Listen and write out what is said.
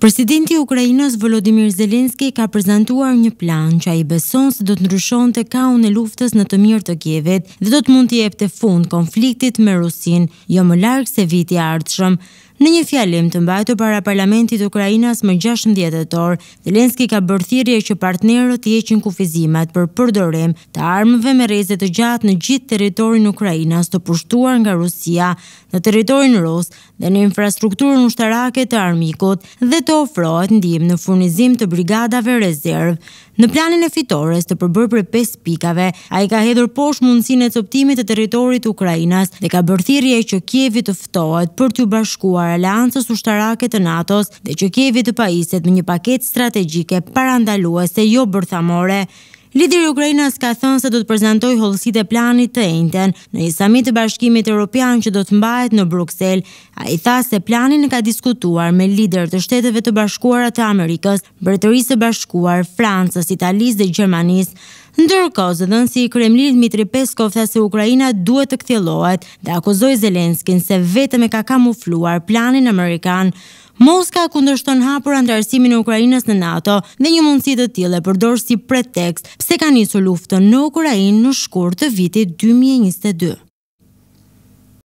Presidenti Ukrajinës Volodymyr Zelenski ka prezentuar një plan që a i beson se do të ndryshon të kaun e luftës në të mirë të kjevet dhe do të mund të jebë të fund konfliktit me Rusin, jo më larkë se viti ardhshëm, Në një fjalim të mbajtur para Parlamentit të Ukrainës më 16 tetor, Zelenski ka bërë thirrje që partnerët të heqin kufizimet për përdorim të armëve me rreze të gjatë në gjithë territorin e Ukrainës të pushtuar nga Rusia, në territorin rus dhe në infrastrukturën ushtarake të armikut dhe të ofrohet ndihmë në furnizim të brigadave rezervë Në planin e fitores të përbërë për 5 pikave, a i ka hedhur posh mundësin e coptimit të teritorit Ukrajinas dhe ka bërthirje që Kjevi të ftohet për të bashkuar aleancës ushtarake të NATO-s dhe që Kjevi të pajiset me një paket strategjike parandaluese jo bërthamore. Lideri i Ukrainës ka thënë se do të prezantoj hollësitë e planit të ejnëten në një samit të bashkimit evropian që do të mbahet në Bruksel. Ai tha se planin e ka diskutuar me lider të shteteve të bashkuara të Amerikës, Mbretërisë së Bashkuar, Francës, Italisë dhe Gjermanisë. Ndërkohë, zëdhënësi i Kremlinit Dmitri Peskov tha se Ukraina duhet të kthjellohet dhe akuzoi Zelenskin se vetëm e ka kamufluar planin amerikan. Moska kundërshton hapur antarësimin e Ukrainës në NATO dhe një mundësi të tillë e përdor si pretekst pse ka nisur luftën në Ukrainë në shkurt të vitit 2022.